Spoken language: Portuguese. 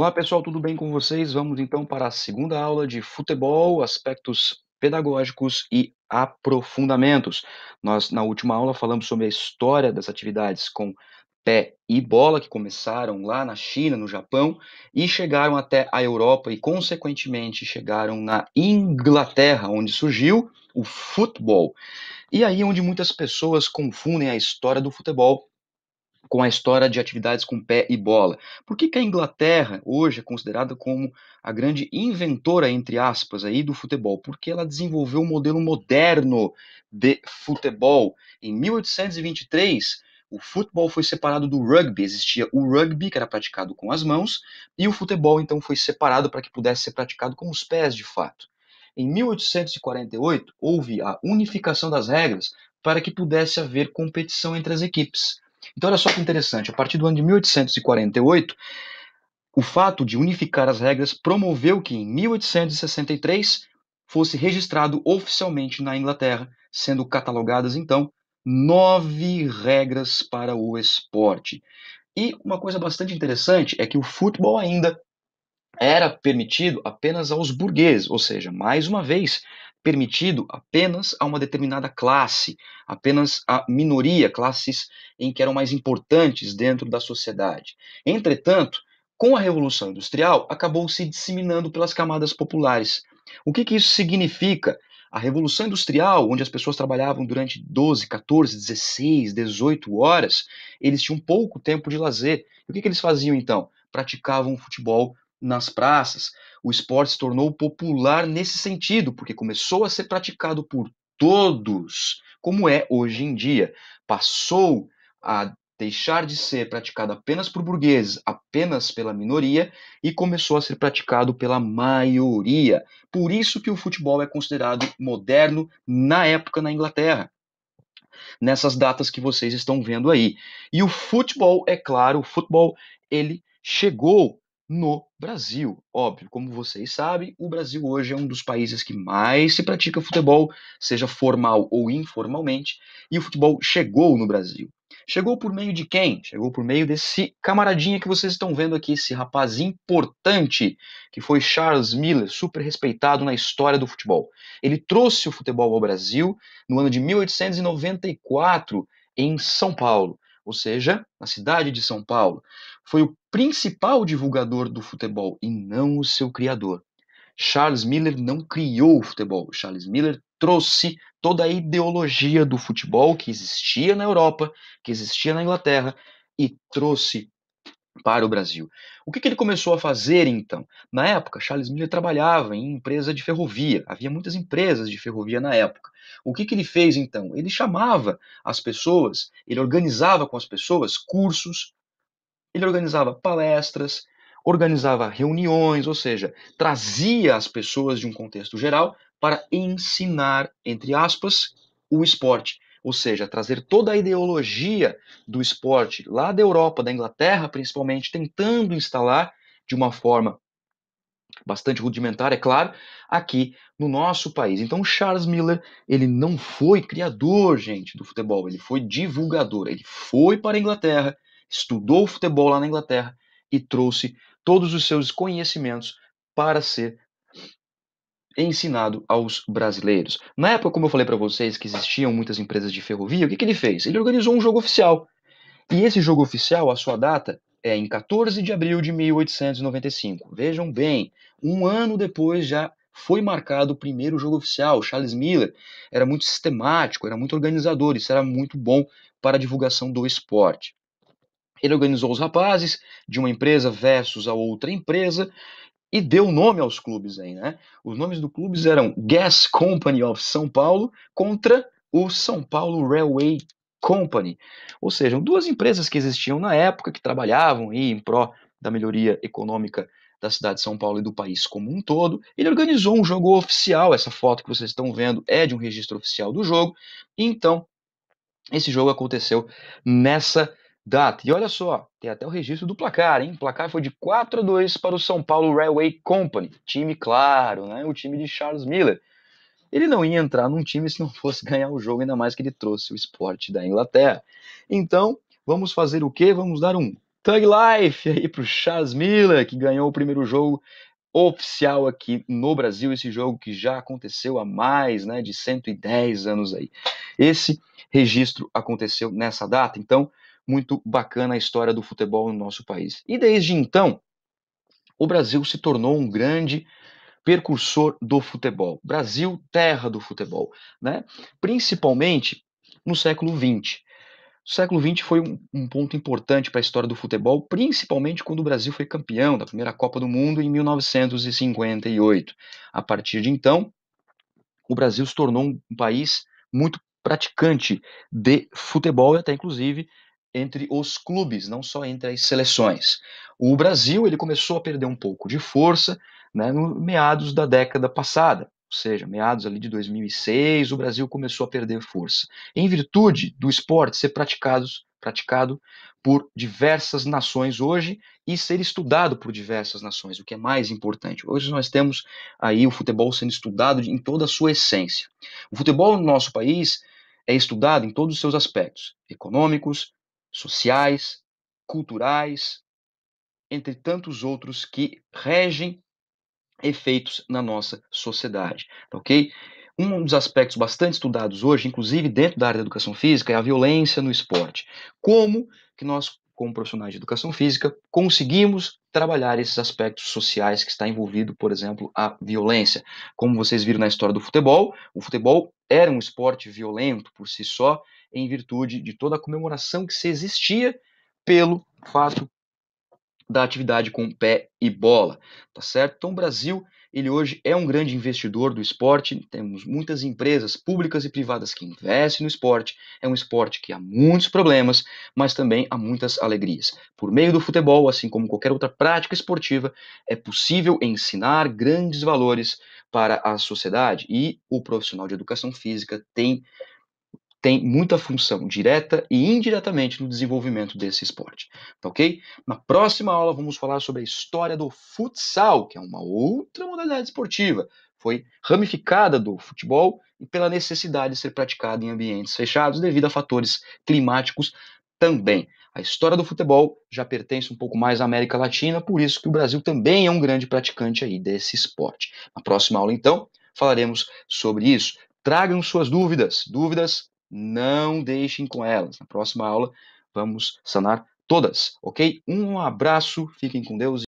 Olá pessoal, tudo bem com vocês? Vamos então para a segunda aula de futebol, aspectos pedagógicos e aprofundamentos. Nós na última aula falamos sobre a história das atividades com pé e bola que começaram lá na China, no Japão e chegaram até a Europa e consequentemente chegaram na Inglaterra, onde surgiu o futebol. E aí onde muitas pessoas confundem a história do futebol com a história de atividades com pé e bola. Por que, que a Inglaterra hoje é considerada como a grande inventora, entre aspas, aí, do futebol? Porque ela desenvolveu um modelo moderno de futebol. Em 1823, o futebol foi separado do rugby. Existia o rugby, que era praticado com as mãos, e o futebol, então, foi separado para que pudesse ser praticado com os pés, de fato. Em 1848, houve a unificação das regras para que pudesse haver competição entre as equipes. Então, olha só que interessante: a partir do ano de 1848, o fato de unificar as regras promoveu que, em 1863, fosse registrado oficialmente na Inglaterra, sendo catalogadas então nove regras para o esporte. E uma coisa bastante interessante é que o futebol ainda era permitido apenas aos burgueses, ou seja, mais uma vez, permitido apenas a uma determinada classe, apenas a minoria, classes em que eram mais importantes dentro da sociedade. Entretanto, com a Revolução Industrial, acabou se disseminando pelas camadas populares. O que, que isso significa? A Revolução Industrial, onde as pessoas trabalhavam durante 12, 14, 16, 18 horas, eles tinham pouco tempo de lazer. E o que, que eles faziam então? Praticavam futebol nas praças, o esporte se tornou popular nesse sentido, porque começou a ser praticado por todos, como é hoje em dia. Passou a deixar de ser praticado apenas por burgueses, apenas pela minoria, e começou a ser praticado pela maioria. Por isso que o futebol é considerado moderno na época na Inglaterra. Nessas datas que vocês estão vendo aí. E o futebol, é claro, o futebol ele chegou no Brasil. Óbvio, como vocês sabem, o Brasil hoje é um dos países que mais se pratica futebol, seja formal ou informalmente, e o futebol chegou no Brasil. Chegou por meio de quem? Chegou por meio desse camaradinha que vocês estão vendo aqui, esse rapaz importante, que foi Charles Miller, super respeitado na história do futebol. Ele trouxe o futebol ao Brasil no ano de 1894, em São Paulo, ou seja, na cidade de São Paulo foi o principal divulgador do futebol e não o seu criador. Charles Miller não criou o futebol, Charles Miller trouxe toda a ideologia do futebol que existia na Europa, que existia na Inglaterra e trouxe para o Brasil. O que, que, ele começou a fazer então? Na época, Charles Miller trabalhava em empresa de ferrovia, havia muitas empresas de ferrovia na época. O que, que ele fez então? Ele chamava as pessoas, ele organizava com as pessoas cursos, ele organizava palestras, organizava reuniões, ou seja, trazia as pessoas de um contexto geral para ensinar, entre aspas, o esporte. Ou seja, trazer toda a ideologia do esporte lá da Europa, da Inglaterra principalmente, tentando instalar de uma forma bastante rudimentar, é claro, aqui no nosso país. Então, Charles Miller, ele não foi criador, gente, do futebol, ele foi divulgador, ele foi para a Inglaterra, estudou futebol lá na Inglaterra e trouxe todos os seus conhecimentos para ser ensinado aos brasileiros. Na época, como eu falei para vocês, que existiam muitas empresas de ferrovia, o que, que ele fez? Ele organizou um jogo oficial. E esse jogo oficial, a sua data, é em 14 de abril de 1895. Vejam bem, um ano depois já foi marcado o primeiro jogo oficial. Charles Miller era muito sistemático, era muito organizador, isso era muito bom para a divulgação do esporte. Ele organizou os rapazes de uma empresa versus a outra empresa e deu nome aos clubes aí, né? Os nomes dos clubes eram Gas Company of São Paulo contra o São Paulo Railway Company. Ou seja, duas empresas que existiam na época, que trabalhavam aí em pró da melhoria econômica da cidade de São Paulo e do país como um todo. Ele organizou um jogo oficial, essa foto que vocês estão vendo é de um registro oficial do jogo. Então, esse jogo aconteceu nessa data. E olha só, tem até o registro do placar, hein? O placar foi de 4 a 2 para o São Paulo Railway Company. Time, claro, né? O time de Charles Miller. Ele não ia entrar num time se não fosse ganhar o jogo, ainda mais que ele trouxe o esporte da Inglaterra. Então, vamos fazer o quê? Vamos dar um tag Life aí pro Charles Miller, que ganhou o primeiro jogo oficial aqui no Brasil, esse jogo que já aconteceu há mais né, de 110 anos aí. Esse registro aconteceu nessa data, então muito bacana a história do futebol no nosso país. E desde então, o Brasil se tornou um grande percursor do futebol. Brasil, terra do futebol, né? principalmente no século XX. O século XX foi um, um ponto importante para a história do futebol, principalmente quando o Brasil foi campeão da primeira Copa do Mundo em 1958. A partir de então, o Brasil se tornou um país muito praticante de futebol e até inclusive entre os clubes, não só entre as seleções. O Brasil ele começou a perder um pouco de força né, no meados da década passada, ou seja, meados ali de 2006, o Brasil começou a perder força, em virtude do esporte ser praticado, praticado por diversas nações hoje e ser estudado por diversas nações, o que é mais importante. Hoje nós temos aí o futebol sendo estudado em toda a sua essência. O futebol no nosso país é estudado em todos os seus aspectos econômicos, sociais, culturais, entre tantos outros que regem efeitos na nossa sociedade, tá ok? Um dos aspectos bastante estudados hoje, inclusive dentro da área da educação física, é a violência no esporte. Como que nós como profissionais de educação física, conseguimos trabalhar esses aspectos sociais que está envolvido, por exemplo, a violência. Como vocês viram na história do futebol, o futebol era um esporte violento por si só, em virtude de toda a comemoração que se existia pelo fato da atividade com pé e bola, tá certo? Então o Brasil ele hoje é um grande investidor do esporte, temos muitas empresas públicas e privadas que investem no esporte. É um esporte que há muitos problemas, mas também há muitas alegrias. Por meio do futebol, assim como qualquer outra prática esportiva, é possível ensinar grandes valores para a sociedade e o profissional de educação física tem tem muita função direta e indiretamente no desenvolvimento desse esporte, tá ok? Na próxima aula vamos falar sobre a história do futsal, que é uma outra modalidade esportiva, foi ramificada do futebol e pela necessidade de ser praticada em ambientes fechados devido a fatores climáticos também. A história do futebol já pertence um pouco mais à América Latina, por isso que o Brasil também é um grande praticante aí desse esporte. Na próxima aula então falaremos sobre isso. Tragam suas dúvidas, dúvidas não deixem com elas. Na próxima aula vamos sanar todas, ok? Um abraço, fiquem com Deus.